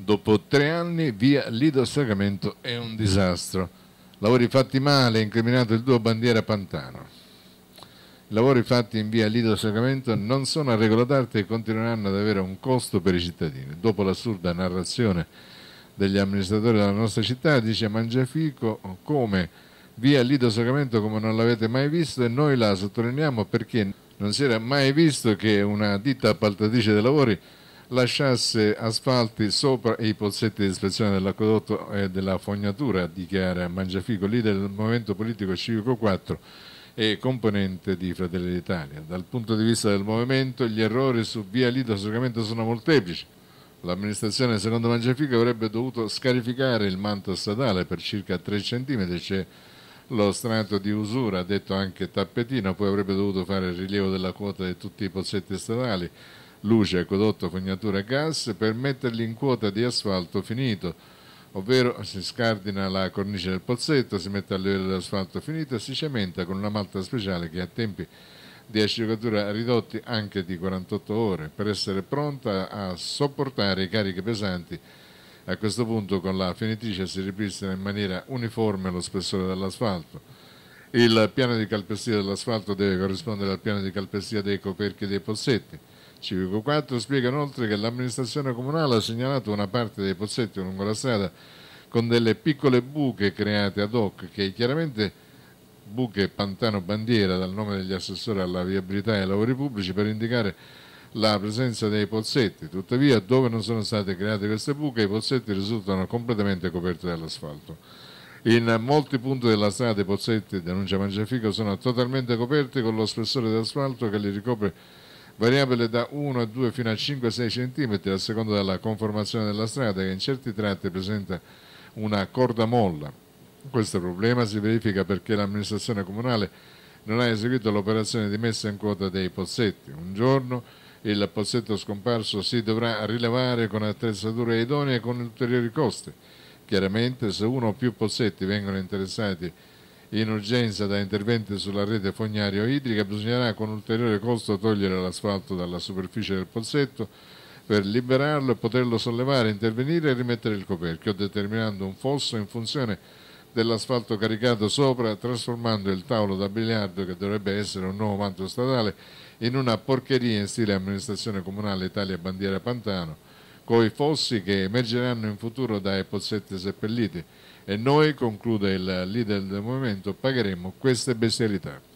Dopo tre anni via Lido Sacramento è un disastro. Lavori fatti male, incriminato il duo bandiera Pantano. I lavori fatti in via Lido Sacramento non sono a regola d'arte e continueranno ad avere un costo per i cittadini. Dopo l'assurda narrazione degli amministratori della nostra città, dice Mangiafico come via Lido Sacramento come non l'avete mai visto e noi la sottolineiamo perché non si era mai visto che una ditta appaltatrice dei lavori lasciasse asfalti sopra i pozzetti di ispezione dell'acquedotto e della fognatura, dichiara Mangiafico, leader del Movimento Politico Civico 4 e componente di Fratelli d'Italia. Dal punto di vista del movimento gli errori su via Lido sicuramente sono molteplici. L'amministrazione, secondo Mangiafico, avrebbe dovuto scarificare il manto statale per circa 3 cm, c'è lo strato di usura, detto anche tappetino, poi avrebbe dovuto fare il rilievo della quota di tutti i pozzetti statali, luce, acquedotto, fognatura e gas per metterli in quota di asfalto finito, ovvero si scardina la cornice del pozzetto, si mette a livello dell'asfalto finito e si cementa con una malta speciale che ha tempi di asciugatura ridotti anche di 48 ore per essere pronta a sopportare i carichi pesanti. A questo punto con la finitrice si ripristina in maniera uniforme lo spessore dell'asfalto. Il piano di calpestia dell'asfalto deve corrispondere al piano di calpestia dei coperchi dei pozzetti civico. 4 spiega inoltre che l'amministrazione comunale ha segnalato una parte dei pozzetti lungo la strada con delle piccole buche create ad hoc che chiaramente buche pantano bandiera dal nome degli assessori alla viabilità e ai lavori pubblici per indicare la presenza dei pozzetti. Tuttavia, dove non sono state create queste buche, i pozzetti risultano completamente coperti dall'asfalto. In molti punti della strada i pozzetti, denuncia Mangiafico, sono totalmente coperti con lo spessore d'asfalto che li ricopre variabile da 1 a 2 fino a 5-6 cm a seconda della conformazione della strada che in certi tratti presenta una corda molla. Questo problema si verifica perché l'amministrazione comunale non ha eseguito l'operazione di messa in quota dei pozzetti. Un giorno il pozzetto scomparso si dovrà rilevare con attrezzature idonee e con ulteriori costi. Chiaramente se uno o più pozzetti vengono interessati in urgenza da interventi sulla rete fognaria o idrica bisognerà con ulteriore costo togliere l'asfalto dalla superficie del pozzetto per liberarlo e poterlo sollevare, intervenire e rimettere il coperchio, determinando un fosso in funzione dell'asfalto caricato sopra, trasformando il tavolo da biliardo, che dovrebbe essere un nuovo manto statale, in una porcheria in stile amministrazione comunale Italia Bandiera Pantano, coi fossi che emergeranno in futuro dai pozzetti seppelliti e noi, conclude il leader del movimento, pagheremo queste bestialità.